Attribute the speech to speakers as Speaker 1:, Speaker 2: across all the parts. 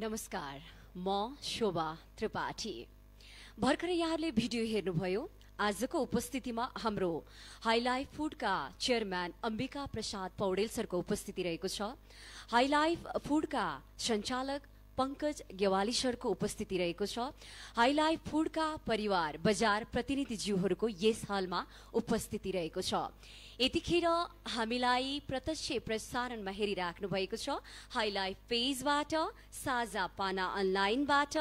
Speaker 1: नमस्कार म शोभा त्रिपाठी भर्खर यहाँले भिडियो हेर्नुभयो आजको उपस्थितिमा हाम्रो हाइलाइफ फुडका चेयरम्यान अम्बिका प्रसाद पौडेल सरको उपस्थिति रहेको छ हाइलाइफ फुडका सञ्चालक पंकज गेवालीश्वरको उपस्थिति रहेको छ हाइलाइफ फुडका परिवार बजार प्रतिनिधिज्यूहरूको यस हलमा उपस्थिति रहेको छ यतिखेर हामीलाई प्रत्यक्ष प्रसारणमा हेरिराख्नु भएको छ हाइलाइफ पेजबाट साझा पाना अनलाइनबाट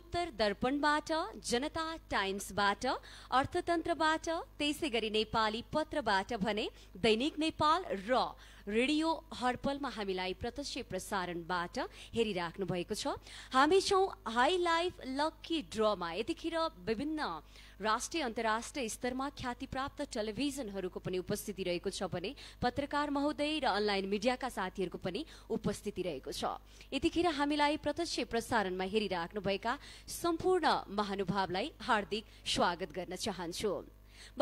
Speaker 1: उत्तर दर्पणबाट जनता टाइम्सबाट अर्थतन्त्रबाट त्यसै गरी नेपाली पत्रबाट भने दैनिक नेपाल र रेडियो हर्पलमा हामीलाई प्रत्यक्ष प्रसारणबाट हेरिराख्नु भएको छ हामी छौँ हाई लाइफ लक्की ड्रमा यतिखेर विभिन्न राष्ट्रिय अन्तर्राष्ट्रिय स्तरमा ख्यातिप्राप्त टेलिभिजनहरूको पनि उपस्थिति रहेको छ भने पत्रकार महोदय र अनलाइन मिडियाका साथीहरूको पनि उपस्थिति रहेको छ यतिखेर हामीलाई प्रत्यक्ष प्रसारणमा हेरिराख्नुभएका सम्पूर्ण महानुभावलाई हार्दिक स्वागत गर्न चाहन्छु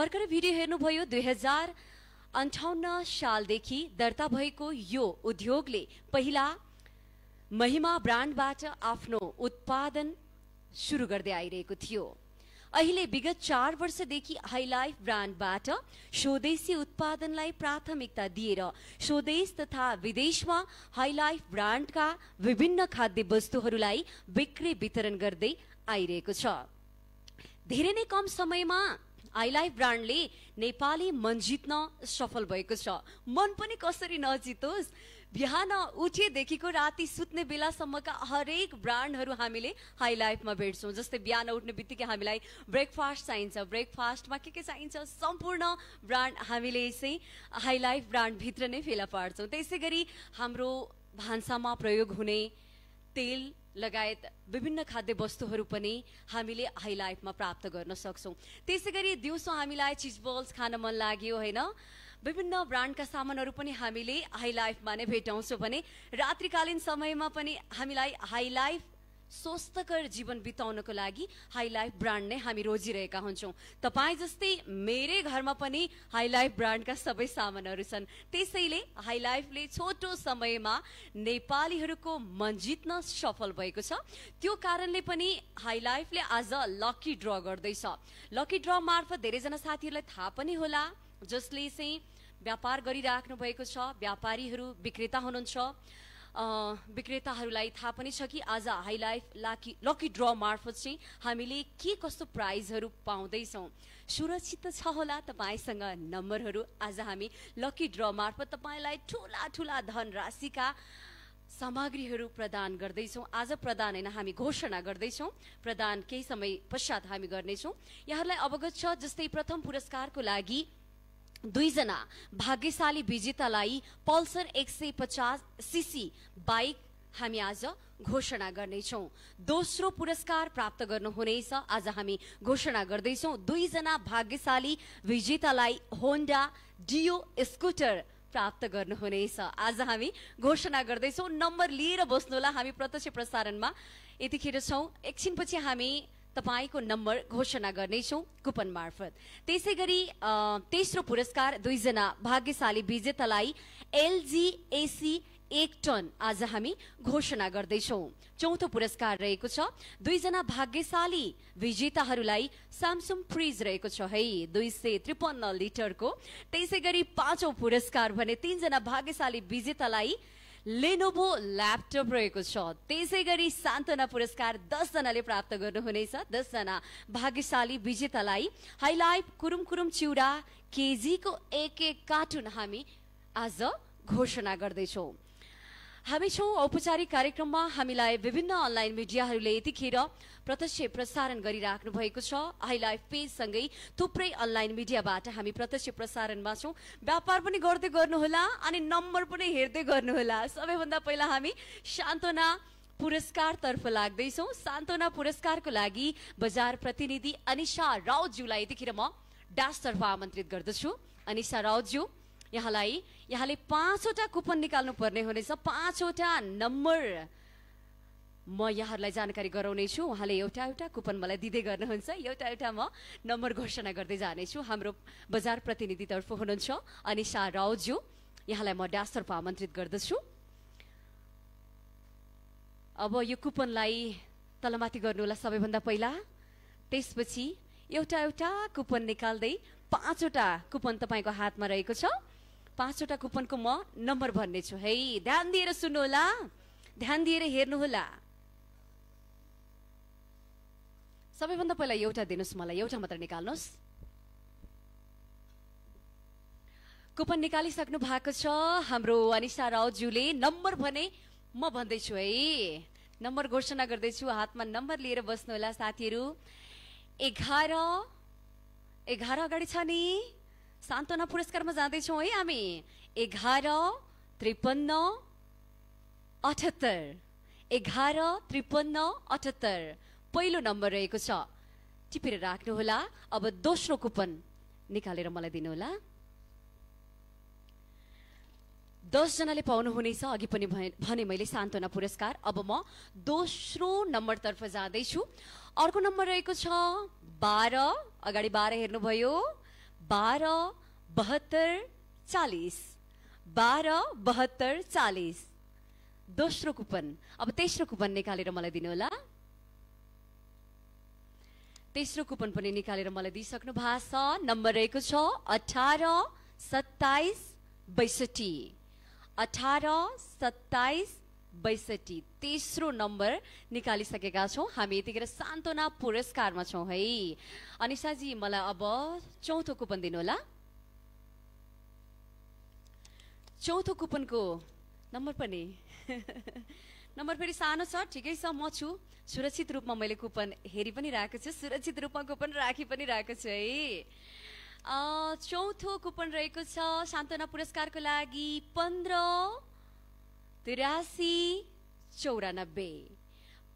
Speaker 1: भर्खर भिडियो हेर्नुभयो दुई हजार अन्ठाउन्न सालदेखि दर्ता भएको यो उद्योगले पहिला महिमा ब्रान्डबाट आफ्नो उत्पादन सुरु गर्दै आइरहेको थियो अहिले विगत चार वर्षदेखि हाइलाइफ ब्रान्डबाट स्वदेशी उत्पादनलाई प्राथमिकता दिएर स्वदेश तथा विदेशमा हाइलाइफ ब्रान्डका विभिन्न खाद्य वस्तुहरूलाई बिक्री वितरण गर्दै आइरहेको छ धेरै नै कम समयमा आइलाइफ ब्रान्डले नेपाली मन जित्न सफल भएको छ मन पनि कसरी नजितोस् बिहान उठेदेखिको राति सुत्ने बेलासम्मका हरेक ब्रान्डहरू हामीले हाई लाइफमा भेट्छौँ जस्तै बिहान उठ्ने बित्तिकै हामीलाई ब्रेकफास्ट चाहिन्छ ब्रेकफास्टमा के के चाहिन्छ सम्पूर्ण ब्रान्ड हामीले चाहिँ हाई लाइफ ब्रान्डभित्र नै फेला पार्छौँ त्यसै गरी हाम्रो भान्सामा प्रयोग हुने तेल लगायत विभिन्न खाद्य वस्तुहरू पनि हामीले हाई लाइफमा प्राप्त गर्न सक्छौँ त्यसै गरी दिउँसो हामीलाई चिज बल्स खान मन लाग्यो होइन विभिन्न ब्रान्डका सामानहरू पनि हामीले हाई लाइफमा नै भेटाउँछौँ भने रात्रिकालीन समयमा पनि हामीलाई हाई लाइफ स्वस्थकर जीवन बिताउनको लागि हाई लाइफ ब्रान्ड नै हामी रोजिरहेका हुन्छौँ तपाईँ जस्तै मेरै घरमा पनि हाई लाइफ ब्रान्डका सबै सामानहरू छन् त्यसैले हाई लाइफले छोटो समयमा नेपालीहरूको मन जित्न सफल भएको छ त्यो कारणले पनि हाई लाइफले आज लकी ड्र गर्दैछ लकी ड्र मार्फत धेरैजना साथीहरूलाई थाहा पनि होला जसले चाहिँ व्यापार गरिराख्नु भएको छ व्यापारीहरू विक्रेता हुनुहुन्छ विक्रेताहरूलाई थाहा पनि छ कि आज हाइलाइफ लाकी लकी ड्र मार्फत चाहिँ हामीले के कस्तो प्राइजहरू पाउँदैछौँ सुरक्षित त छ होला तपाईँसँग नम्बरहरू आज हामी लकी ड्र मार्फत तपाईँलाई ठुला ठुला धनराशिका सामग्रीहरू प्रदान गर्दैछौँ आज प्रदान होइन हामी घोषणा गर्दैछौँ प्रदान केही समय पश्चात हामी गर्नेछौँ यहाँहरूलाई अवगत छ जस्तै प्रथम पुरस्कारको लागि दुईजना भाग्यशाली विजेतालाई पल्सर एक सय पचास सिसी बाइक हामी आज घोषणा गर्नेछौँ दोस्रो पुरस्कार प्राप्त गर्नुहुनेछ आज हामी घोषणा गर्दैछौँ दुईजना भाग्यशाली विजेतालाई होन्डा डियो स्कुटर प्राप्त गर्नुहुनेछ आज हामी घोषणा गर्दैछौँ नम्बर लिएर बस्नुहोला हामी प्रत्यक्ष प्रसारणमा यतिखेर छौ एकछिनपछि हामी तपाईँको नम्बर घोषणा गर्नेछौँ कुपन मार्फत त्यसै गरी तेस्रो पुरस्कार दुईजना भाग्यशाली विजेतालाई एलजी एसी एक टन आज हामी घोषणा गर्दैछौँ चौथो पुरस्कार रहेको छ दुईजना भाग्यशाली विजेताहरूलाई सामसुङ फ्रिज रहेको छ है दुई सय त्रिपन्न लिटरको त्यसै गरी पाँचौँ पुरस्कार भने तीनजना भाग्यशाली विजेतालाई लेनोभो ल्यापटप रहेको छ त्यसै गरी सान्त्वना पुरस्कार दसजनाले प्राप्त गर्नुहुनेछ दसजना भाग्यशाली विजेतालाई हाइलाइफ कुरुम कुरुम चिउरा केजीको एक एक कार्टुन हामी आज घोषणा गर्दैछौँ हामी छौँ औपचारिक कार्यक्रममा हामीलाई विभिन्न अनलाइन मिडियाहरूले यतिखेर प्रत्यक्ष प्रसारण गरिराख्नु भएको छ आइलाइफ पेजसँगै थुप्रै अनलाइन मिडियाबाट हामी प्रत्यक्ष प्रसारणमा छौँ व्यापार पनि गर्दै गर्नुहोला अनि नम्बर पनि हेर्दै गर्नुहोला सबैभन्दा पहिला हामी सान्त्वना पुरस्कारतर्फ लाग्दैछौँ सान्त्वना पुरस्कारको लागि बजार प्रतिनिधि अनिसा राउतज्यूलाई यतिखेर म डासतर्फ आमन्त्रित गर्दछु अनिसा राउतज्यू यहाँलाई यहाँले पाँचवटा कुपन निकाल्नु पर्ने हुनेछ पाँचवटा नम्बर म यहाँहरूलाई जानकारी गराउनेछु उहाँले एउटा एउटा कुपन मलाई दिँदै गर्नुहुन्छ एउटा एउटा म नम्बर घोषणा गर्दै जानेछु हाम्रो बजार प्रतिनिधितर्फ हुनुहुन्छ अनिसा रावज्यू यहाँलाई म ड्यासतर्फ आमन्त्रित गर्दछु अब यो कुपनलाई तलमाथि गर्नुहोला सबैभन्दा पहिला त्यसपछि एउटा एउटा कुपन निकाल्दै पाँचवटा कुपन तपाईँको हातमा रहेको छ पाँचवटा कुपनको म नम्बर भन्नेछु है ध्यान दिएर सुन्नुहोला ध्यान दिएर हेर्नुहोला सबैभन्दा पहिला एउटा दिनुहोस् मलाई एउटा मात्र निकाल्नुहोस् कुपन निकालिसक्नु भएको छ हाम्रो अनिसा रावज्यूले नम्बर भने म भन्दैछु है नम्बर घोषणा गर्दैछु हातमा नम्बर लिएर बस्नुहोला साथीहरू एघार एघार अगाडि छ नि सान्त्वना पुरस्कारमा जाँदैछौँ है हामी एघार त्रिपन्न अठहत्तर एघार त्रिपन्न अठहत्तर पहिलो नम्बर रहेको छ टिपेर राख्नुहोला अब दोस्रो कुपन निकालेर मलाई दिनुहोला दसजनाले पाउनुहुनेछ अघि पनि भने मैले सान्त्वना पुरस्कार अब म दोस्रो नम्बरतर्फ जाँदैछु अर्को नम्बर रहेको छ बाह्र अगाडि बाह्र हेर्नुभयो बाह्र बहत्तर चालिस बाह्र बहत्तर चालिस दोस्रो कुपन अब तेस्रो कुपन निकालेर मलाई दिनुहोला तेस्रो कुपन पनि निकालेर मलाई दिइसक्नु भएको छ नम्बर रहेको छ अठार सत्ताइस बैसठी अठार सत्ताइस बैसठी तेस्रो नम्बर निकालिसकेका छौँ हामी यतिखेर सान्त्वना पुरस्कारमा छौँ है अनिसाजी मलाई अब चौथो कुपन दिनुहोला चौथो कुपनको नम्बर पनि नम्बर फेरि सानो छ ठिकै छ म छु सुरक्षित रूपमा मैले कुपन हेरि पनि राखेको छु सुरक्षित रूपमा कुपन राखि पनि राखेको छु है चौथो कुपन रहेको छ सान्त्वना पुरस्कारको लागि पन्ध्र तिरासी चौरानब्बे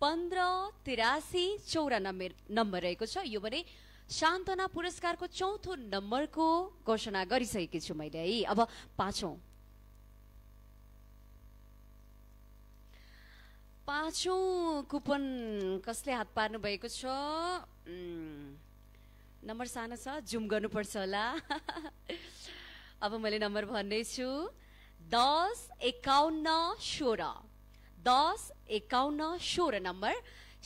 Speaker 1: पन्ध्र तिरासी चौरानब्बे नम्बर रहेको छ यो भने सान्तना पुरस्कारको चौथो नम्बरको घोषणा गरिसकेकी छु मैले है अब पाँचौँ पाँचौँ कुपन कसले हात पार्नु भएको छ नम्बर सानो छ जुम गर्नुपर्छ होला अब मैले नम्बर भन्दैछु दस एकाउन्न सोह्र दस एकाउन्न सोह्र नम्बर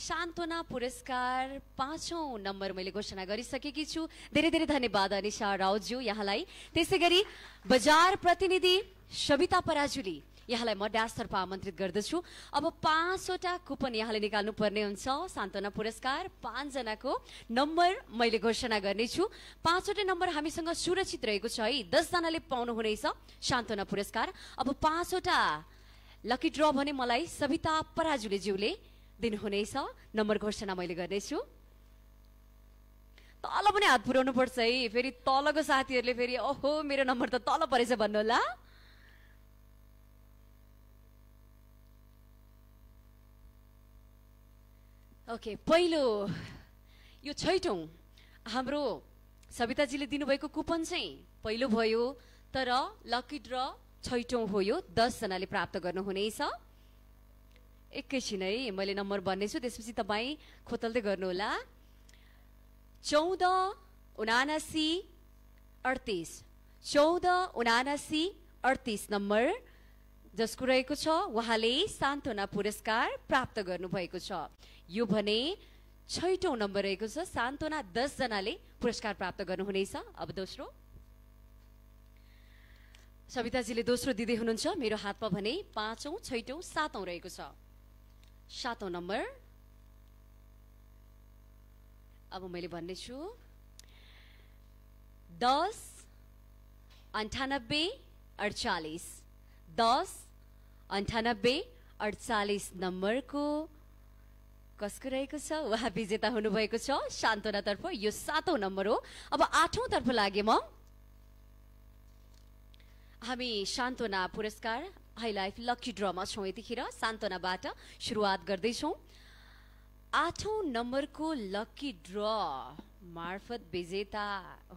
Speaker 1: सान्त्वना पुरस्कार पाँचौँ नम्बर मैले घोषणा गरिसकेकी छु धेरै धेरै धन्यवाद अनिसा रावज्यू यहाँलाई त्यसै गरी बजार प्रतिनिधि सविता पराजुली यहाँलाई म डासतर्फ आमन्त्रित गर्दछु अब पाँचवटा कुपन यहाँले निकाल्नु पर्ने हुन्छ सान्त्वना पुरस्कार पाँचजनाको नम्बर मैले घोषणा गर्नेछु पाँचवटा नम्बर हामीसँग सुरक्षित रहेको छ है दसजनाले पाउनुहुनेछ सान्त्वना पुरस्कार अब पाँचवटा लकी ड्र भने मलाई सविता पराजुले ज्यूले दिनुहुनेछ नम्बर घोषणा मैले गर्नेछु तल पनि हात पुर्याउनु पर्छ है फेरि तलको साथीहरूले फेरि ओहो मेरो नम्बर त तल परेछ भन्नु होला ओके पहिलो यो छैटौँ हाम्रो सविताजीले दिनुभएको कुपन चाहिँ पहिलो भयो तर लकी ड्र छैटौँ हो यो दसजनाले प्राप्त गर्नुहुनेछ एकैछिन है मैले नम्बर भन्नेछु त्यसपछि तपाईँ खोतल्दै गर्नुहोला चौध उनासी अडतिस चौध उनासी अडतिस नम्बर जसको रहेको छ उहाँले सान्त्वना पुरस्कार प्राप्त गर्नुभएको छ यो भने छैटौँ नम्बर रहेको छ सान्त्वना दसजनाले पुरस्कार प्राप्त गर्नुहुनेछ अब दोस्रो सविताजीले दोस्रो दिँदै हुनुहुन्छ मेरो हातमा भने पाँचौँ छैटौँ सातौँ रहेको छ सातौँ नम्बर अब मैले भन्नेछु दस अन्ठानब्बे अडचालिस दस अन्ठानब्बे अडचालिस नम्बरको कसको रहेको छ उहाँ विजेता हुनुभएको छ सान्त्वनातर्फ यो सातौँ नम्बर हो अब आठौँतर्फ लागे म हामी सान्त्वना पुरस्कार हाई लाइफ लक्की ड्रमा छौँ यतिखेर सान्त्वनाबाट सुरुवात गर्दैछौँ आठौँ नम्बरको लक्की ड्र मार्फत विजेता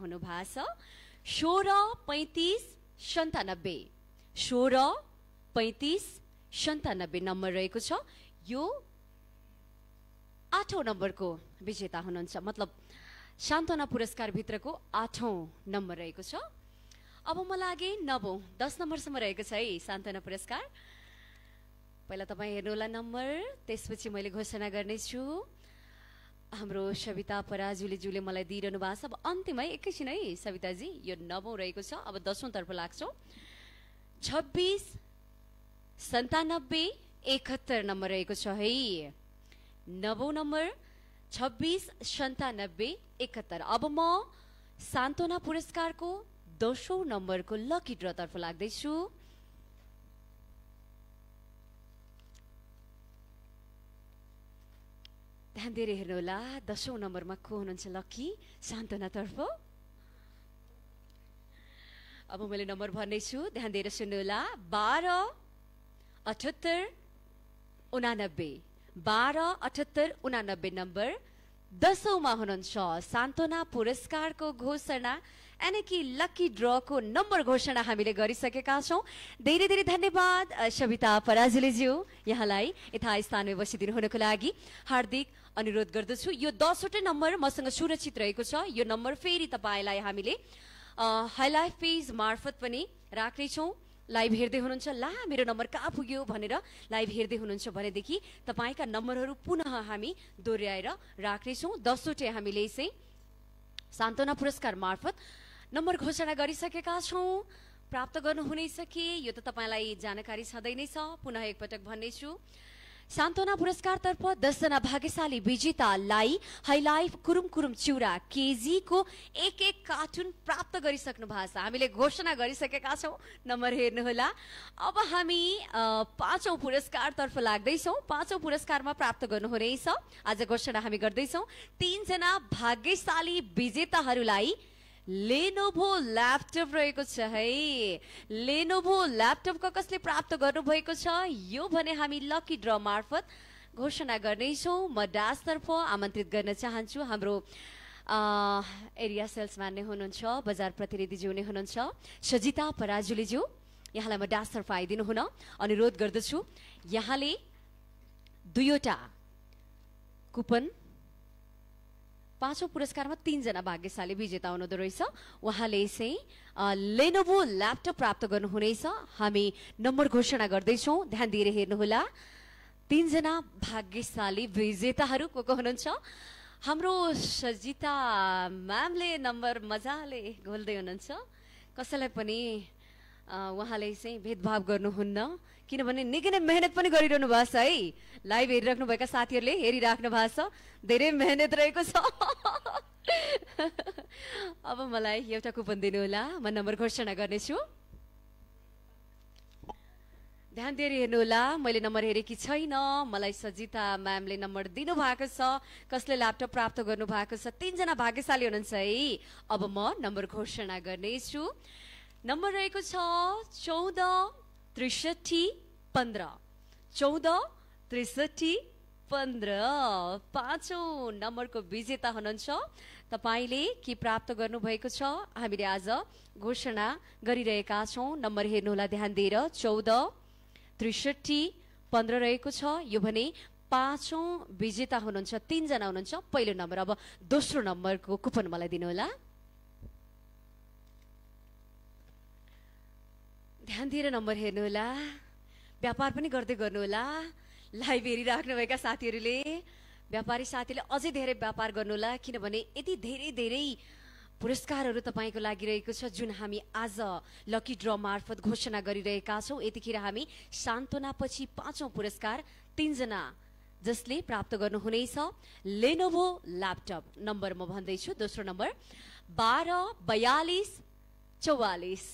Speaker 1: हुनुभएको छ सोह्र पैँतिस सन्तानब्बे सोह्र पैँतिस सन्तानब्बे नम्बर रहेको छ यो आठौँ नम्बरको विजेता हुनुहुन्छ मतलब सान्त्वना पुरस्कारभित्रको आठौँ नम्बर रहेको छ अब म लागे नवौँ दस नम्बरसम्म रहेको छ है सान्त्वना पुरस्कार पहिला तपाईँ होला नम्बर त्यसपछि मैले घोषणा गर्नेछु हाम्रो सविता पराजुले जुले मलाई दिइरहनु भएको छ अब अन्तिम है एकैछिन है सविताजी यो नवौँ रहेको छ अब दसौँतर्फ लाग्छौँ छब्बिस सन्तानब्बे एकहत्तर नम्बर रहेको छ है नवौ नम्बर छब्बिस सन्तानब्बे एकहत्तर अब म सान्त्वना पुरस्कारको दसौँ नम्बरको लकी ड्रतर्फ लाग्दैछु ध्यान दिएर हेर्नुहोला दसौँ नम्बरमा को हुनुहुन्छ लकी सान्त्वनातर्फ अब मैले नम्बर भन्दैछु ध्यान दिएर सुन्नुहोला बाह्र अठहत्तर उनानब्बे बाह्र अठहत्तर उनानब्बे नम्बर दसौँमा हुनुहुन्छ सान्त्वना पुरस्कारको घोषणा यानि कि लकी ड्रको नम्बर घोषणा हामीले गरिसकेका छौँ धेरै धेरै धन्यवाद सविता पराजुलीज्यू यहाँलाई यथा स्थानमा बसिदिनु हुनको लागि हार्दिक अनुरोध गर्दछु यो दसवटै नम्बर मसँग सुरक्षित रहेको छ यो नम्बर फेरि तपाईँलाई हामीले हाइलाइफ पेज मार्फत पनि राख्नेछौँ लाइभ हेर्दै हुनुहुन्छ ला मेरो नम्बर कहाँ पुग्यो भनेर लाइभ हेर्दै हुनुहुन्छ भनेदेखि तपाईँका नम्बरहरू पुनः हामी दोहोऱ्याएर राख्नेछौँ दसवटै हामीले चाहिँ सान्त्वना पुरस्कार मार्फत नम्बर घोषणा गरिसकेका छौँ प्राप्त गर्नुहुनेछ कि यो त तपाईँलाई जानकारी छँदै नै छ पुनः एकपटक भन्नेछु सान्त्वना पुरस्कारतर्फ दसजना भाग्यशाली विजेतालाई हाइलाइफ कुरुम कुरुम चिउरा केजीको एक एक कार्टुन प्राप्त गरिसक्नु भएको छ हामीले घोषणा गरिसकेका छौँ नम्बर हेर्नुहोला अब हामी पाँचौँ पुरस्कारतर्फ लाग्दैछौँ पाँचौँ पुरस्कारमा प्राप्त गर्नुहुनेछ आज घोषणा हामी गर्दैछौँ तिनजना भाग्यशाली विजेताहरूलाई लेनोभो ल्यापटप रहेको छ है लेनोभो ल्यापटप कसले प्राप्त गर्नुभएको छ यो भने हामी लकी ड्र मार्फत घोषणा गर्नेछौँ म डासतर्फ आमन्त्रित गर्न चाहन्छु हाम्रो एरिया सेल्सम्यान नै हुनुहुन्छ बजार प्रतिनिधिज्यू नै हुनुहुन्छ सजिता पराजुलीज्यू यहाँलाई म डासतर्फ आइदिनु हुन अनुरोध गर्दछु यहाँले दुईवटा कुपन पाँचौँ पुरस्कारमा तिनजना भाग्यशाली विजेता हुनुहुँदो रहेछ उहाँले चाहिँ लेनोभो ल्यापटप प्राप्त गर्नुहुनेछ हामी नम्बर घोषणा गर्दैछौँ ध्यान दिएर हेर्नुहोला तिनजना भाग्यशाली विजेताहरू को को हुनुहुन्छ हाम्रो सजिता म्यामले नम्बर मजाले घोल्दै हुनुहुन्छ कसैलाई पनि उहाँले चाहिँ भेदभाव गर्नुहुन्न किनभने निकै नै मेहनत पनि गरिरहनु भएको छ है लाइभ हेरिराख्नु भएका साथीहरूले हेरिराख्नु भएको छ धेरै मेहनत रहेको छ अब मलाई एउटा कुपन दिनुहोला म नम्बर घोषणा गर्नेछु ध्यान दिएर हेर्नुहोला मैले नम्बर हेरेकी छैन मलाई सजिता म्यामले नम्बर दिनुभएको छ कसले ल्यापटप प्राप्त गर्नुभएको छ तिनजना भाग्यशाली हुनुहुन्छ है अब म नम्बर घोषणा गर्नेछु नम्बर रहेको छ चौध त्रिसठी पन्ध्र चौध त्रिसठी पन्ध्र पाँचौँ नम्बरको विजेता हुनुहुन्छ तपाईँले के प्राप्त गर्नुभएको छ हामीले आज घोषणा गरिरहेका छौँ नम्बर हेर्नुहोला ध्यान दिएर चौध त्रिसठी पन्ध्र रहेको छ यो भने पाँचौँ विजेता हुनुहुन्छ तिनजना हुनुहुन्छ पहिलो नम्बर अब दोस्रो नम्बरको कुपन मलाई दिनुहोला ध्यान दिएर नम्बर हेर्नुहोला व्यापार पनि गर्दै गर्नुहोला लाइभ हेरिराख्नुभएका साथीहरूले व्यापारी साथीले अझै धेरै व्यापार गर्नुहोला किनभने यति धेरै धेरै पुरस्कारहरू तपाईँको लागि रहेको छ जुन हामी आज लकी ड्र मार्फत घोषणा गरिरहेका छौँ यतिखेर हामी सान्त्वनापछि पाँचौँ पुरस्कार तिनजना जसले प्राप्त गर्नुहुनेछ लेनोभो ल्यापटप नम्बर म भन्दैछु दोस्रो नम्बर बाह्र बयालिस चौवालिस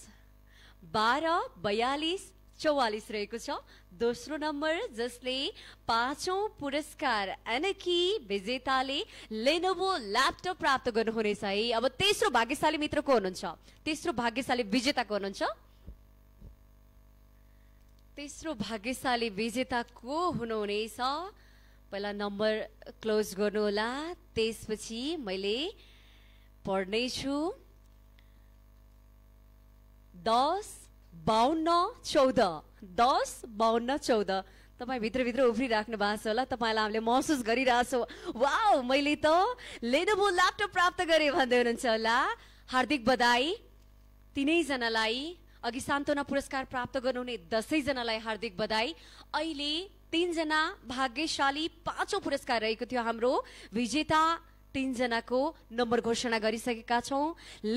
Speaker 1: बाह्र बयालिस चौवालिस रहेको छ दोस्रो नम्बर जसले पाँचौँ पुरस्कार एनकी विजेताले लेनोभो ल्यापटप प्राप्त गर्नुहुनेछ है अब तेस्रो भाग्यशाली मित्र को हुनुहुन्छ तेस्रो भाग्यशाली विजेता को हुनुहुन्छ तेस्रो भाग्यशाली विजेता को हुनुहुनेछ पहिला नम्बर क्लोज गर्नुहोला त्यसपछि मैले पढ्नेछु दस बाहन्न चौध दस बाहन्न चौध तपाईँ भित्रभित्र उफ्रिराख्नु भएको छ होला तपाईँलाई हामीले महसुस गरिरहेछौँ वा मैले त लेनोभो ल्यापटप प्राप्त गरेँ भन्दै हुनुहुन्छ होला हार्दिक बधाई तिनैजनालाई अघि सान्त्वना पुरस्कार प्राप्त गर्नुहुने दसैँजनालाई हार्दिक बधाई अहिले तिनजना भाग्यशाली पाँचौँ पुरस्कार रहेको थियो हाम्रो विजेता तिनजनाको नम्बर घोषणा गरिसकेका छौँ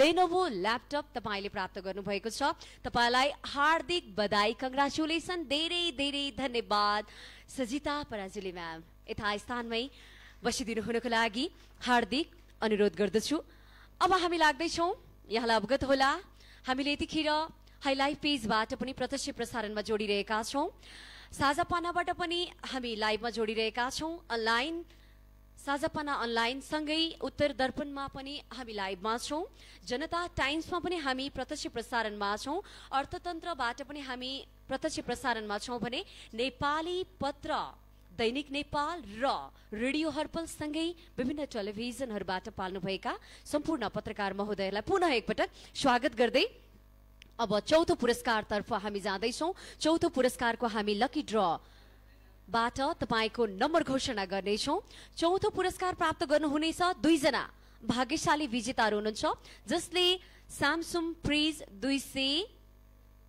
Speaker 1: लेनोभो ल्यापटप तपाईँले प्राप्त गर्नुभएको छ तपाईँलाई हार्दिक बधाई कङ्ग्रेचुलेसन धेरै धेरै धन्यवाद सजिता पराजुली म्याम यथास्थानमै बसिदिनु हुनको लागि हार्दिक अनुरोध गर्दछु अब हामी लाग्दैछौँ यहाँलाई अवगत होला हामीले यतिखेर हाइलाइफ पेजबाट पनि प्रत्यक्ष प्रसारणमा जोडिरहेका छौँ साझा पानाबाट पनि हामी लाइभमा जोडिरहेका छौँ अनलाइन साझापना अनलाइन सँगै उत्तर दर्पणमा पनि हामी लाइभमा छौँ जनता टाइम्समा पनि हामी प्रत्यक्ष प्रसारणमा छौँ अर्थतन्त्रबाट पनि हामी प्रत्यक्ष प्रसारणमा छौँ भने नेपाली पत्र दैनिक नेपाल र रेडियो सँगै विभिन्न टेलिभिजनहरूबाट पाल्नुभएका सम्पूर्ण पत्रकार महोदयलाई पुनः एकपटक स्वागत गर्दै अब चौथो पुरस्कारतर्फ हामी जाँदैछौँ चौथो पुरस्कारको हामी लकी ड्र बाट तपाईँको नम्बर घोषणा गर्नेछौँ चौथो पुरस्कार प्राप्त गर्नुहुनेछ दुईजना भाग्यशाली विजेताहरू हुनुहुन्छ जसले सामसुङ फ्रिज दुई सय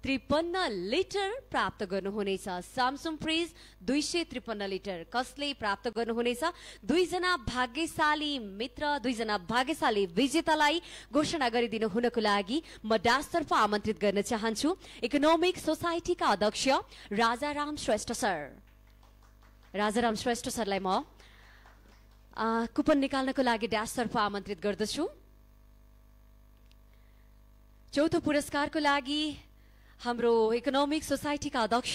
Speaker 1: त्रिपन्न लिटर प्राप्त गर्नुहुनेछ सामसुङ फ्रिज दुई सय त्रिपन्न लिटर कसले प्राप्त गर्नुहुनेछ दुईजना भाग्यशाली मित्र दुईजना भाग्यशाली विजेतालाई घोषणा गरिदिनु हुनको लागि म डासतर्फ आमन्त्रित गर्न चाहन्छु इकोनोमिक सोसाइटीका अध्यक्ष राजाराम श्रेष्ठ सर राजाराम श्रेष्ठ सरलाई म कुपन निकाल्नको लागि ड्यासतर्फ आमन्त्रित गर्दछु चौथो पुरस्कारको लागि हाम्रो इकोनोमिक सोसाइटीका अध्यक्ष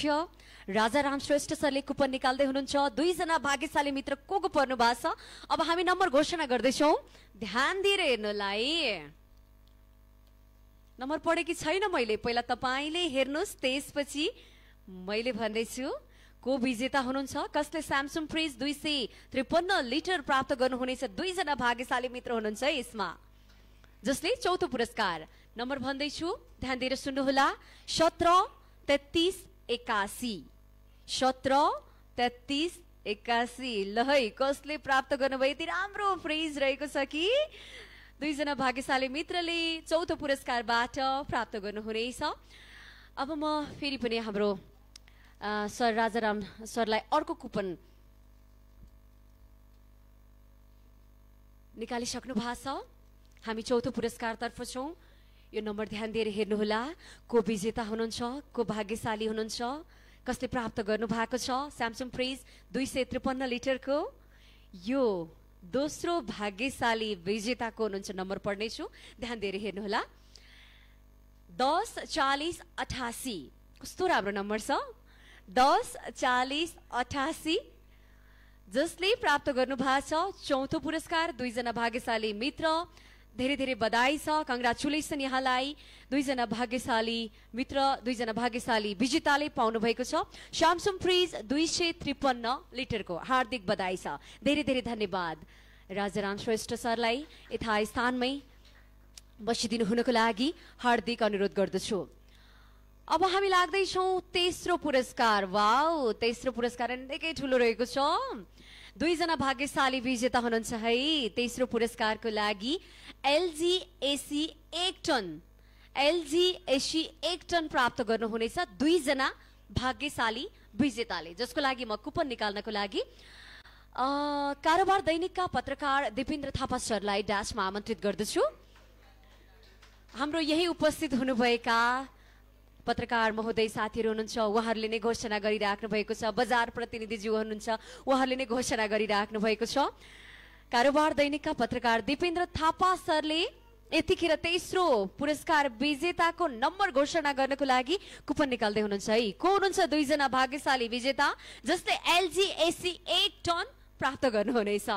Speaker 1: राजाराम श्रेष्ठ सरले कुपन निकाल्दै हुनुहुन्छ दुईजना भाग्यशाली मित्र को को पर्नु भएको छ अब हामी नम्बर घोषणा गर्दैछौँ ध्यान दिएर हेर्नुलाई नम्बर पढेकी छैन मैले पहिला तपाईँले हेर्नुहोस् त्यसपछि मैले भन्दैछु को विजेता हुनुहुन्छ कसले स्यामसुङ फ्रिज दुई सय त्रिपन्न लिटर प्राप्त गर्नुहुनेछ दुईजना भाग्यशाली मित्र हुनुहुन्छ यसमा जसले चौथो पुरस्कार नम्बर भन्दैछु ध्यान दिएर सुन्नुहोला सत्र तेत्तिस एक्कासी सत्र तेत्तिस एक्कासी ल है कसले प्राप्त गर्नुभयो यति राम्रो फ्रिज रहेको छ कि दुईजना भाग्यशाली मित्रले चौथो पुरस्कारबाट प्राप्त गर्नुहुनेछ अब म फेरि पनि हाम्रो सर राजाराम सरलाई अर्को कुपन निकालिसक्नु भएको छ हामी चौथो पुरस्कारतर्फ छौँ यो नम्बर ध्यान दिएर हेर्नुहोला को विजेता हुनुहुन्छ को भाग्यशाली हुनुहुन्छ कसले प्राप्त गर्नुभएको छ स्यामसङ फ्रिज दुई सय त्रिपन्न लिटरको यो दोस्रो भाग्यशाली विजेताको हुनुहुन्छ नम्बर पढ्नेछु ध्यान दिएर हेर्नुहोला दस चालिस अठासी कस्तो राम्रो नम्बर छ दस चालिस अठासी जसले प्राप्त गर्नुभएको छ चौथो पुरस्कार दुईजना भाग्यशाली मित्र धेरै धेरै बधाई छ कङ्ग्राचुलेसन यहाँलाई दुईजना भाग्यशाली मित्र दुईजना भाग्यशाली विजेताले पाउनु भएको छ स्यामसुङ फ्रिज दुई सय त्रिपन्न लिटरको हार्दिक बधाई छ धेरै धेरै धन्यवाद राजाराम श्रेष्ठ सरलाई यथास्थानमै बसिदिनु हुनको लागि हार्दिक अनुरोध गर्दछु अब हामी लाग्दैछौँ तेस्रो पुरस्कार वा तेस्रो पुरस्कार निकै ठुलो रहेको छ दुईजना भाग्यशाली विजेता हुनुहुन्छ है तेस्रो पुरस्कारको लागि एलजी एसी एक टन एलजी एसी एक टन प्राप्त गर्नुहुनेछ दुईजना भाग्यशाली विजेताले जसको लागि म कुपन निकाल्नको लागि कारोबार दैनिकका पत्रकार दिपेन्द्र थापा सरलाई ड्यासमा आमन्त्रित गर्दछु हाम्रो यही उपस्थित हुनुभएका पत्रकार महोदय साथीहरू हुनुहुन्छ उहाँहरूले नै घोषणा गरिराख्नु भएको छ बजार प्रतिनिधिज्यू हुनुहुन्छ उहाँहरूले नै घोषणा गरिराख्नु भएको छ कारोबार दैनिकका पत्रकार दिपेन्द्र थापा सरले यतिखेर तेस्रो पुरस्कार विजेताको नम्बर घोषणा गर्नको लागि कुपन निकाल्दै हुनुहुन्छ है को हुनुहुन्छ दुईजना भाग्यशाली विजेता जसले एलजी एसी एक टन प्राप्त गर्नुहुनेछ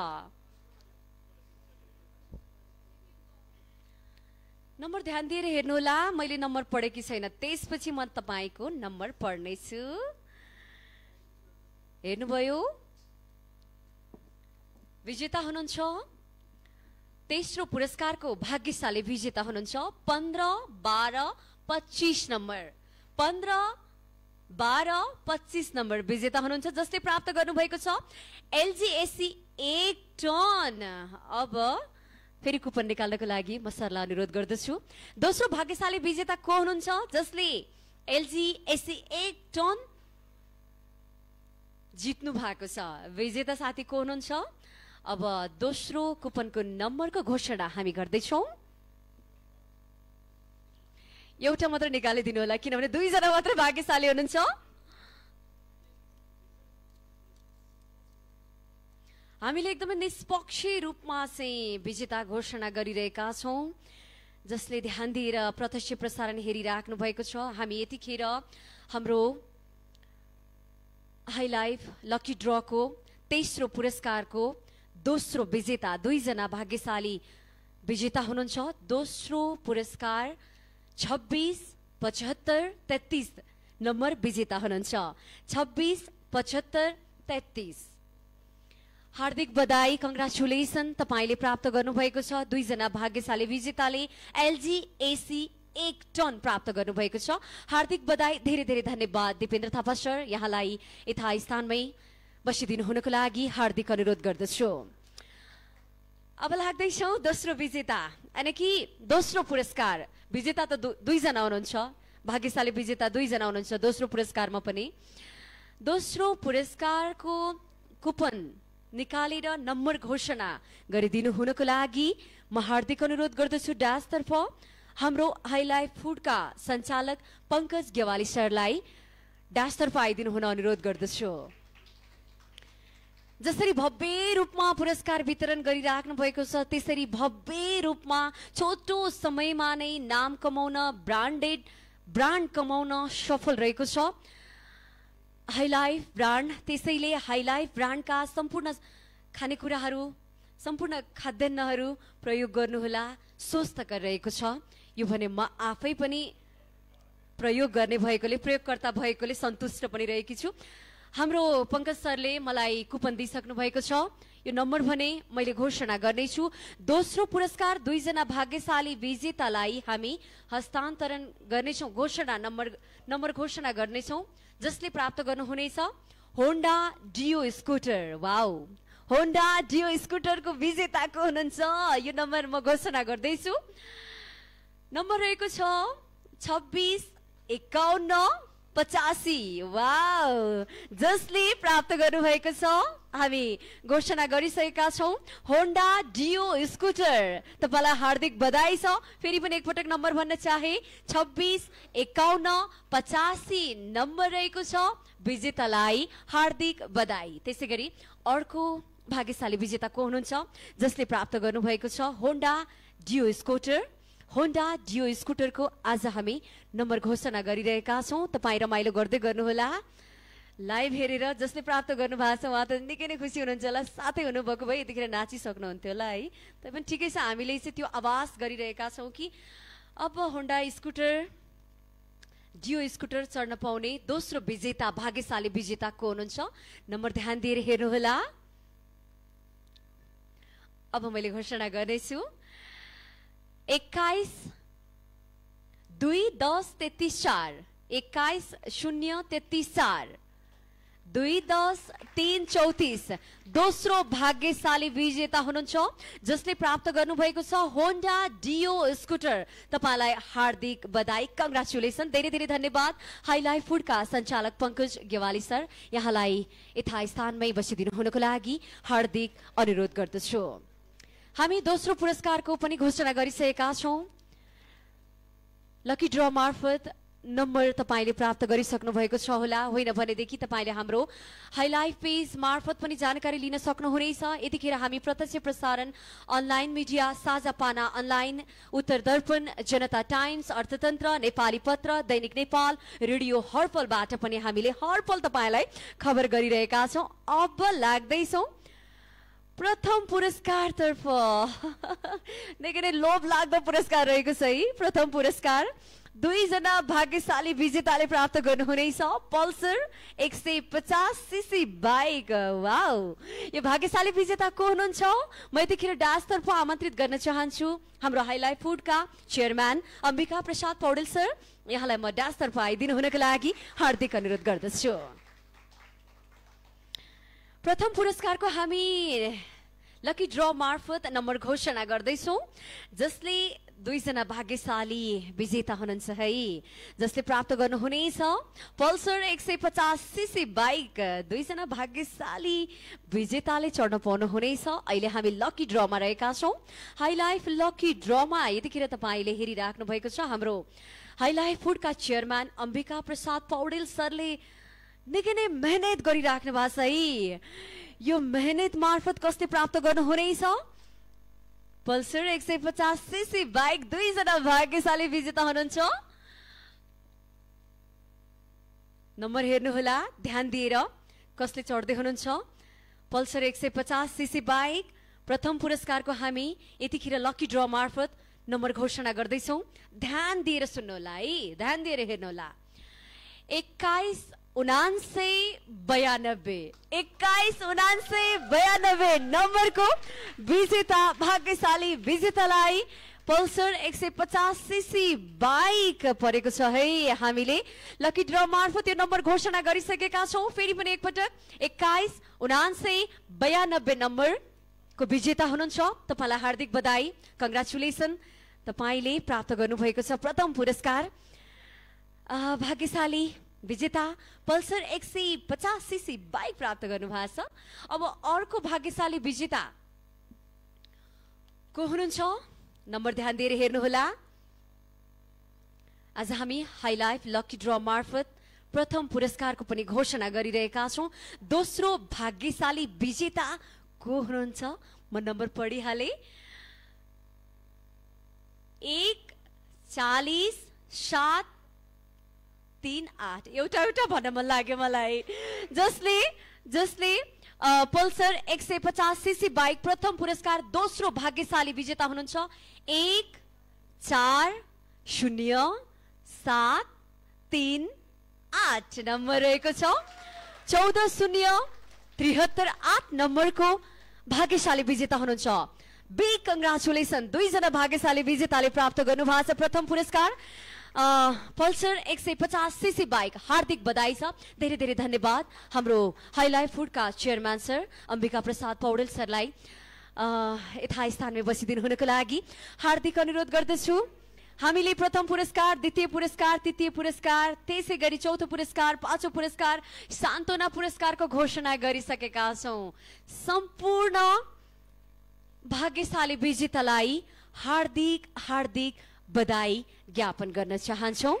Speaker 1: नम्बर ध्यान दिएर हेर्नुहोला मैले नम्बर पढेकी छैन त्यसपछि म तपाईँको नम्बर पढ्नेछु हेर्नुभयो विजेता हुनुहुन्छ तेस्रो पुरस्कारको भाग्यशाली विजेता हुनुहुन्छ पन्ध्र बाह्र पच्चिस नम्बर पन्ध्र बाह्र पच्चिस नम्बर विजेता हुनुहुन्छ जसले प्राप्त गर्नुभएको छ एलजिएससी एक टन अब फेरि कुपन निकाल्नको लागि म सरलाई अनुरोध गर्दछु दोस्रो भाग्यशाली विजेता को हुनुहुन्छ जसले एलजी एसी एक टन जित्नु भएको छ विजेता साथी को हुनुहुन्छ अब दोस्रो कुपनको नम्बरको घोषणा हामी गर्दैछौँ एउटा मात्र निकालिदिनु होला किनभने दुईजना मात्र भाग्यशाली हुनुहुन्छ हामीले एकदमै निष्पक्ष रूपमा चाहिँ विजेता घोषणा गरिरहेका छौँ जसले ध्यान दिएर प्रत्यक्ष प्रसारण हेरिराख्नु भएको छ हामी यतिखेर हाम्रो हाई लाइफ लकी ड्रको तेस्रो पुरस्कारको दोस्रो विजेता दुईजना भाग्यशाली विजेता हुनुहुन्छ दोस्रो पुरस्कार छब्बिस पचहत्तर तेत्तिस नम्बर विजेता हुनुहुन्छ छब्बिस पचहत्तर तेत्तिस हार्दिक बधाई कंग्रेचुलेसन तपाईँले प्राप्त गर्नुभएको छ दुईजना भाग्यशाली विजेताले एलजी एसी एक टन प्राप्त गर्नुभएको छ हार्दिक बधाई धेरै धेरै धन्यवाद दिपेन्द्र थापा सर यहाँलाई यथास्थानमै बसिदिनुहुनको लागि हार्दिक अनुरोध गर्दछु अब लाग्दैछौ दोस्रो विजेता यानि कि दोस्रो पुरस्कार विजेता त दुईजना हुनुहुन्छ भाग्यशाली विजेता दुईजना हुनुहुन्छ दोस्रो पुरस्कारमा पनि दोस्रो पुरस्कारको कुपन निकालेर नम्बर घोषणा गरिदिनु हुनको लागि म हार्दिक अनुरोध गर्दछु डासतर्फ हाम्रो हाइलाइफ फुडका सञ्चालक पङ्कज गेवाली सरलाई डासतर्फ आइदिनु हुन अनुरोध गर्दछु जसरी भव्य रूपमा पुरस्कार वितरण गरिराख्नु भएको छ त्यसरी भव्य रूपमा छोटो समयमा नै नाम कमाउन ब्रान्डेड ब्रान्ड कमाउन सफल रहेको छ हाइलाइफ ब्रान्ड त्यसैले हाइलाइफ ब्रान्डका सम्पूर्ण खानेकुराहरू सम्पूर्ण खाद्यान्नहरू प्रयोग गर्नुहोला स्वस्थकर रहेको छ यो भने म आफै पनि प्रयोग गर्ने भएकोले प्रयोगकर्ता भएकोले सन्तुष्ट पनि रहेकी छु हाम्रो पङ्कज सरले मलाई कुपन दिइसक्नु भएको छ यो नम्बर भने मैले घोषणा गर्नेछु दोस्रो पुरस्कार दुईजना भाग्यशाली विजेतालाई हामी हस्तान्तरण गर्नेछौँ घोषणा नम्बर नम्बर घोषणा गर्नेछौँ जसले प्राप्त गर्नुहुनेछ Honda Dio scooter wow Honda Dio स्कुटरको विजेताको हुनुहुन्छ यो नम्बर म घोषणा गर्दैछु नम्बर रहेको छ छब्बिस एकाउन्न पचासी वा जसले प्राप्त गर्नुभएको छ हामी घोषणा गरिसकेका छौँ होन्डा डियो स्कुटर तपाईँलाई हार्दिक बधाई छ फेरि पनि एकपटक नम्बर भन्न चाहे छब्बिस एकाउन्न पचासी नम्बर रहेको छ विजेतालाई हार्दिक बधाई त्यसै गरी अर्को भाग्यशाली विजेता को हुनुहुन्छ जसले प्राप्त गर्नुभएको छ Honda Dio scooter Honda Dio स्कुटरको आज हामी नम्बर घोषणा गरिरहेका छौँ तपाईँ रमाइलो गर्दै गर्नुहोला लाइभ हेरेर जसले प्राप्त गर्नुभएको छ उहाँ त निकै नै खुसी हुनुहुन्छ होला साथै हुनुभएको भए यतिखेर नाचिसक्नुहुन्थ्यो होला है तैपनि ठिकै छ हामीले चाहिँ त्यो आवाज गरिरहेका छौँ कि अब होन्डा स्कुटर डियो स्कुटर चढ्न पाउने दोस्रो विजेता भाग्यशाली विजेता को हुनुहुन्छ नम्बर ध्यान दिएर हेर्नुहोला अब मैले घोषणा गर्दैछु एक्काइस दुई दस तेत्तिस चार एक्काइस शून्य तेत्तिस चार दुई दस तिन चौतिस दोस्रो भाग्यशाली विजेता हुनुहुन्छ जसले प्राप्त गर्नुभएको छ होन्डा डियो स्कुटर तपाईँलाई हार्दिक बधाई कङ्ग्रेचुलेसन धेरै धेरै धन्यवाद हाइलाइ फुडका सञ्चालक पङ्कज गेवाली सर यहाँलाई यथास्थानमै बसिदिनु हुनुको लागि हार्दिक अनुरोध गर्दछु हामी दोस्रो पुरस्कारको पनि घोषणा गरिसकेका छौँ लकी ड्र मार्फत नम्बर तपाईँले प्राप्त गरिसक्नु भएको छ होला होइन भनेदेखि तपाईँले हाम्रो हाइलाइफ पेज मार्फत पनि जानकारी लिन सक्नुहुनेछ यतिखेर हामी प्रत्यक्ष प्रसारण अनलाइन मिडिया साझा पाना अनलाइन उत्तर दर्पण जनता टाइम्स अर्थतन्त्र नेपाली पत्र दैनिक नेपाल रेडियो हरपलबाट पनि हामीले हरपल तपाईँलाई खबर गरिरहेका छौँ अब लाग्दैछौँ प्रथम तर्फ निकै नै लोभ लाग्दो पुरस्कार रहेको छ है प्रथम पुरस्कार दुईजना भाग्यशाली विजेताले प्राप्त गर्नुहुनेछ पल्सर एक सय पचास सिसी बाइक वाउ यो भाग्यशाली विजेता को हुनुहुन्छ म यतिखेर डासतर्फ आमन्त्रित गर्न चाहन्छु हाम्रो हाइलाइट फुडका चेयरम्यान अम्बिका प्रसाद पौडेल सर यहाँलाई म डासतर्फ आइदिनु हुनको लागि हार्दिक अनुरोध गर्दछु प्रथम पुरस्कारको हामी लकी ड्र मार्फत नम्बर घोषणा गर्दैछौँ जसले दुईजना भाग्यशाली विजेता हुनुहुन्छ है जसले प्राप्त गर्नुहुनेछ पल्सर एक सय पचास सिसी बाइक दुईजना भाग्यशाली विजेताले चढ्न पाउनुहुनेछ अहिले हामी लकी ड्रमा रहेका छौँ लाइफ लकी ड्रमा यतिखेर तपाईँले हेरिराख्नु भएको छ हाम्रो हाइलाइफ फुडका चेयरम्यान अम्बिका प्रसाद पौडेल सरले निकै नै मेहनत गरिराख्नु भएको छ है यो मेहनत मार्फत कसले प्राप्त गर्नुहुनेछ पल्सर एक सय पचास सिसी बाइक दुईजना भाग्यशाली विजेता हुनुहुन्छ नम्बर हेर्नुहोला ध्यान दिएर कसले चढ्दै हुनुहुन्छ पल्सर एक सय पचास सिसी बाइक प्रथम पुरस्कारको हामी यतिखेर लकी ड्र मार्फत नम्बर घोषणा गर्दैछौँ ध्यान दिएर सुन्नुहोला है ध्यान दिएर हेर्नुहोला एक्काइस उनान्से बयानब्बे एक्काइस उनान्से बयानब्बे नम्बरको विजेता भाग्यशाली विजेतालाई पल्सर एक सय पचास सिसी बाइक परेको छ है हामीले लकी ड्र मार्फत यो नम्बर घोषणा गरिसकेका छौँ फेरि पनि एकपटक एक्काइस उनान्से बयानब्बे नम्बरको विजेता हुनुहुन्छ तपाईँलाई हार्दिक बधाई कङ्ग्रेचुलेसन तपाईँले प्राप्त गर्नुभएको छ प्रथम पुरस्कार भाग्यशाली विजेता पल्सर एक सय पचास सिसी बाइक प्राप्त गर्नुभएको छ अब अर्को भाग्यशाली विजेता को हुनुहुन्छ नम्बर ध्यान दिएर हेर्नुहोला आज हामी हाई लाइफ लकी ड्र मार्फत प्रथम पुरस्कारको पनि घोषणा गरिरहेका छौँ दोस्रो भाग्यशाली विजेता को हुनुहुन्छ म नम्बर पढिहाले एक चालिस सात तिन आठ एउटा एउटा भन्न मन लाग्यो मलाई जसले जसले पल्सर एक सय पचास सिसी बाइक प्रथम पुरस्कार दोस्रो भाग्यशाली विजेता हुनुहुन्छ एक चार शून्य सात तिन आठ नम्बर रहेको छ चौध शून्य त्रिहत्तर आठ नम्बरको भाग्यशाली विजेता हुनुहुन्छ बिग कङ्ग्रेचुलेसन दुईजना भाग्यशाली विजेताले प्राप्त गर्नुभएको छ प्रथम पुरस्कार पल्सर एक सय पचास सिसी बाइक हार्दिक बधाई छ धेरै धेरै धन्यवाद हाम्रो हाइलाइफ फुडका चेयरम्यान सर अम्बिका प्रसाद पौडेल सरलाई यथास्थानमा बसिदिनु हुनको लागि हार्दिक अनुरोध गर्दछु हामीले प्रथम पुरस्कार द्वितीय पुरस्कार तृतीय पुरस्कार त्यसै गरी चौथो पुरस्कार पाँचौँ पुरस्कार सान्त्वना पुरस्कारको घोषणा गरिसकेका छौँ सम्पूर्ण भाग्यशाली विजेतालाई हार्दिक हार्दिक बधाई ज्ञापन गर्न चाहन्छौँ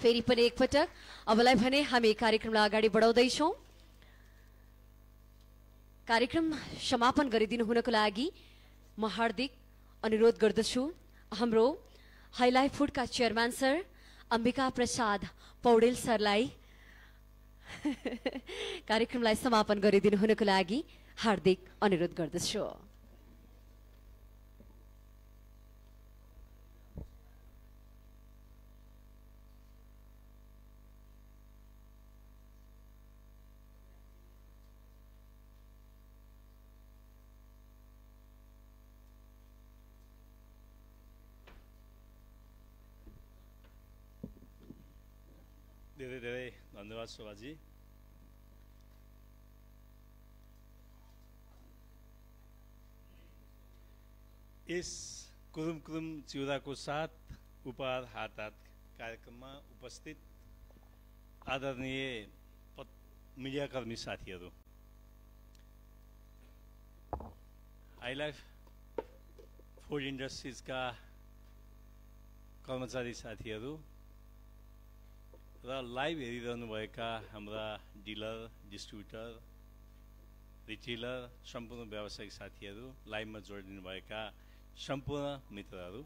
Speaker 1: फेरि पनि एकपटक अबलाई भने हामी कार्यक्रमलाई अगाडि बढाउँदैछौँ कार्यक्रम समापन गरिदिनु हुनको लागि म हार्दिक अनुरोध गर्दछु हाम्रो हाइलाइफ फुडका चेयरम्यान सर अम्बिका प्रसाद पौडेल सरलाई कार्यक्रमलाई समापन गरिदिनु हुनको लागि हार्दिक अनुरोध गर्दछु
Speaker 2: धेरै धेरै धन्यवाद शोभाजी यस कुरुम कुरुम चिउराको साथ उपहार हात हात कार्यक्रममा उपस्थित आदरणीय पत मिडियाकर्मी साथीहरू हाइलाइफ फुड इन्डस्ट्रिजका कर्मचारी साथीहरू र लाइभ हेरिरहनुभएका हाम्रा डिलर डिस्ट्रिब्युटर रिटेलर सम्पूर्ण व्यावसायिक साथीहरू लाइभमा भएका सम्पूर्ण मित्रहरू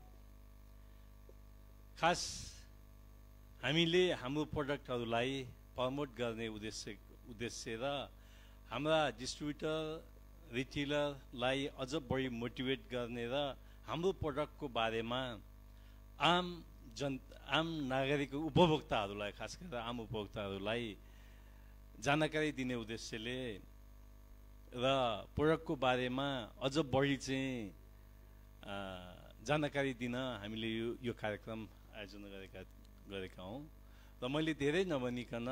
Speaker 2: खास हामीले हाम्रो प्रडक्टहरूलाई प्रमोट गर्ने उद्देश्य उद्देश्य र हाम्रा डिस्ट्रिब्युटर रिटेलरलाई अझ बढी मोटिभेट गर्ने र हाम्रो प्रडक्टको बारेमा आम जन आम नागरिक उपभोक्ताहरूलाई खास गरेर आम उपभोक्ताहरूलाई जानकारी दिने उद्देश्यले र प्रडक्टको बारेमा अझ बढी चाहिँ जानकारी दिन हामीले यो यो कार्यक्रम आयोजना गरेका गरेका हौँ र मैले धेरै नभनिकन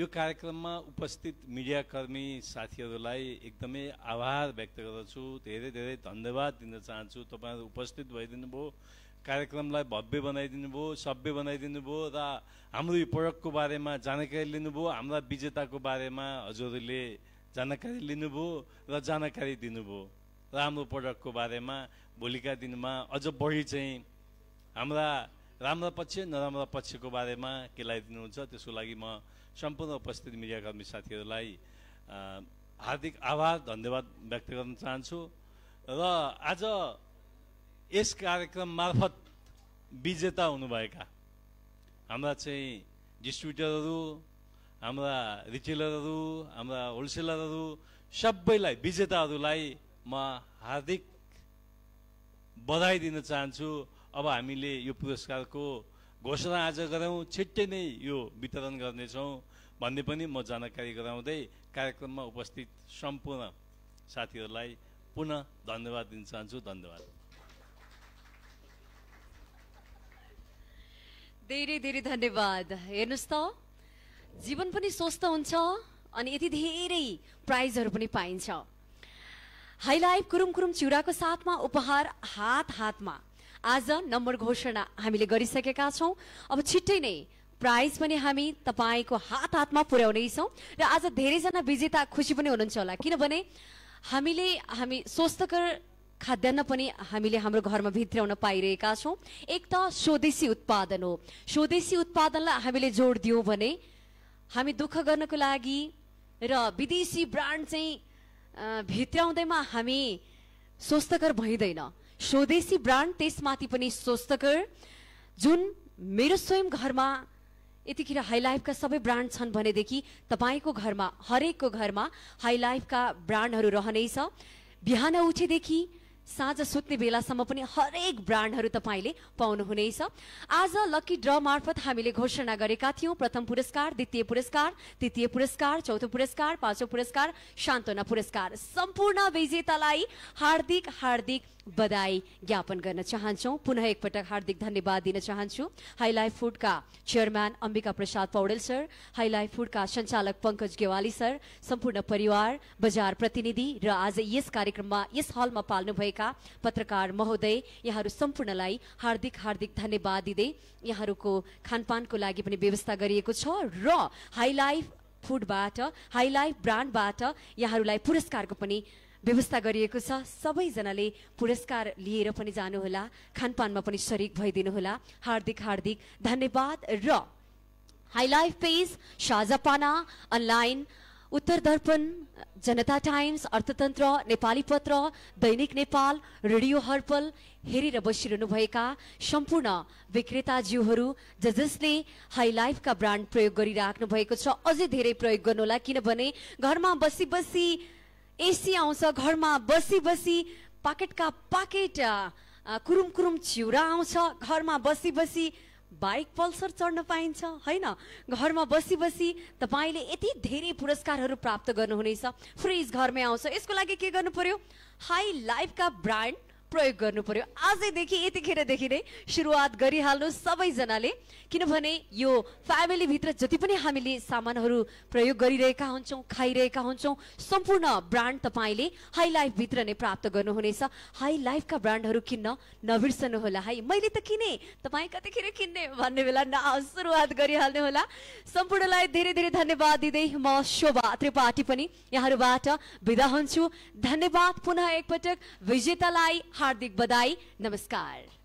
Speaker 2: यो कार्यक्रममा उपस्थित मिडियाकर्मी साथीहरूलाई एकदमै आभार व्यक्त गर्दछु धेरै धेरै धन्यवाद दिन चाहन्छु तपाईँहरू उपस्थित भइदिनु भयो कार्यक्रमलाई भव्य बनाइदिनु भयो सभ्य बनाइदिनु भयो र हाम्रो यो प्रयोगको बारेमा जानकारी लिनुभयो हाम्रा विजेताको बारेमा हजुरहरूले जानकारी लिनुभयो र जानकारी दिनुभयो र हाम्रो प्रडक्टको बारेमा भोलिका दिनमा अझ बढी चाहिँ हाम्रा राम्रा पक्ष नराम्रा पक्षको बारेमा के लगाइदिनुहुन्छ त्यसको लागि म सम्पूर्ण उपस्थित मिडियाकर्मी साथीहरूलाई हार्दिक आभार धन्यवाद व्यक्त गर्न चाहन्छु र आज यस कार्यक्रम मार्फत विजेता हुनुभएका हाम्रा चाहिँ डिस्ट्रिब्युटरहरू हाम्रा रिटेलरहरू हाम्रा होलसेलरहरू सबैलाई विजेताहरूलाई म हार्दिक बधाई दिन चाहन्छु अब हामीले यो पुरस्कारको घोषणा आज गऱ्यौँ छिट्टै नै यो वितरण गर्नेछौँ भन्ने पनि म जानकारी गराउँदै कार्यक्रममा उपस्थित सम्पूर्ण साथीहरूलाई पुनः धन्यवाद दिन चाहन्छु धन्यवाद
Speaker 1: धेरै धेरै धन्यवाद हेर्नुहोस् त जीवन पनि स्वस्थ हुन्छ अनि यति धेरै प्राइजहरू पनि पाइन्छ हाइलाइफ कुरुम कुरुम चिउराको साथमा उपहार हात हातमा आज नम्बर घोषणा हामीले गरिसकेका छौँ अब छिट्टै नै प्राइज पनि हामी तपाईँको हात हातमा पुर्याउनेछौँ र आज धेरैजना विजेता खुसी पनि हुनुहुन्छ होला किनभने हामीले हामी स्वस्थकर खाद्यान्न पनि हामीले हाम्रो घरमा भित्र्याउन पाइरहेका छौँ एक त स्वदेशी उत्पादन हो स्वदेशी उत्पादनलाई हामीले जोड दियौँ भने हामी दुःख गर्नको लागि र विदेशी ब्रान्ड चाहिँ भित्र्याउँदैमा हामी स्वस्थकर भइँदैन स्वदेशी ब्रान्ड त्यसमाथि पनि स्वस्थकर जुन मेरो स्वयं घरमा यतिखेर हाइलाइफका सबै ब्रान्ड छन् भनेदेखि तपाईँको घरमा हरेकको घरमा हाइलाइफका ब्रान्डहरू रहनेछ बिहान उठेदेखि साँझ सुत्ने बेलासम्म पनि हरेक ब्रान्डहरू तपाईँले पाउनुहुनेछ आज लकी ड्र मार्फत हामीले घोषणा गरेका थियौँ प्रथम पुरस्कार द्वितीय पुरस्कार तृतीय पुरस्कार चौथो पुरस्कार पाँचौँ पुरस्कार सान्त्वना पुरस्कार सम्पूर्ण विजेतालाई हार्दिक हार्दिक बधाई ज्ञापन गर्न चाहन्छौँ पुनः एकपटक हार्दिक धन्यवाद दिन चाहन्छु हाइलाइफ फुडका chairman Ambika Prasad Paudel sir Highlife फुडका सञ्चालक पङ्कज गेवाली सर सम्पूर्ण परिवार बजार प्रतिनिधि र आज यस कार्यक्रममा यस हलमा पाल्नुभएका पत्रकार महोदय यहाँहरू सम्पूर्णलाई हार्दिक हार्दिक धन्यवाद दिँदै यहाँहरूको खानपानको लागि पनि व्यवस्था गरिएको छ र हाइलाइफ फुडबाट हाइलाइफ ब्रान्डबाट यहाँहरूलाई पुरस्कारको पनि व्यवस्था गरिएको छ सबैजनाले पुरस्कार लिएर पनि जानुहोला खानपानमा पनि सरिक भइदिनुहोला हार्दिक हार्दिक धन्यवाद र हाइलाइफ पेज साझापाना अनलाइन उत्तर दर्पण जनता टाइम्स अर्थतन्त्र नेपाली पत्र दैनिक नेपाल रेडियो हर्पल हेरेर बसिरहनुभएका सम्पूर्ण विक्रेताज्यूहरू ज जसले हाई हाइलाइफका ब्रान्ड प्रयोग गरिराख्नु भएको छ अझै धेरै प्रयोग गर्नुहोला किनभने घरमा बसी बसी एसी आउँछ घरमा बसी बसी पाकेटका पाकेट कुरुम कुरुम चिउरा आउँछ घरमा बसी बसी बाइक पल्सर चढ्न पाइन्छ होइन घरमा बसी बसी तपाईँले यति धेरै पुरस्कारहरू प्राप्त गर्नुहुनेछ फ्रिज घरमै आउँछ यसको लागि के गर्नु पर्यो हाई लाइफका ब्रान्ड प्रयोग गर्नु पर्यो आजैदेखि यतिखेरदेखि नै सुरुवात गरिहाल्नु सबैजनाले किनभने यो फ्यामिलीभित्र जति पनि हामीले सामानहरू प्रयोग गरिरहेका हुन्छौँ खाइरहेका हुन्छौँ सम्पूर्ण ब्रान्ड तपाईँले हाई लाइफभित्र नै प्राप्त गर्नुहुनेछ हाई लाइफका ब्रान्डहरू किन्न होला है मैले त किने तपाईँ कतिखेर किन्ने भन्ने बेला न सुरुवात गरिहाल्नु होला सम्पूर्णलाई धेरै धेरै धन्यवाद दिँदै म शोभा त्रिपाठी पनि यहाँहरूबाट बिदा हुन्छु धन्यवाद पुनः एकपटक विजेतालाई हार्दिक बधाई
Speaker 2: नमस्कार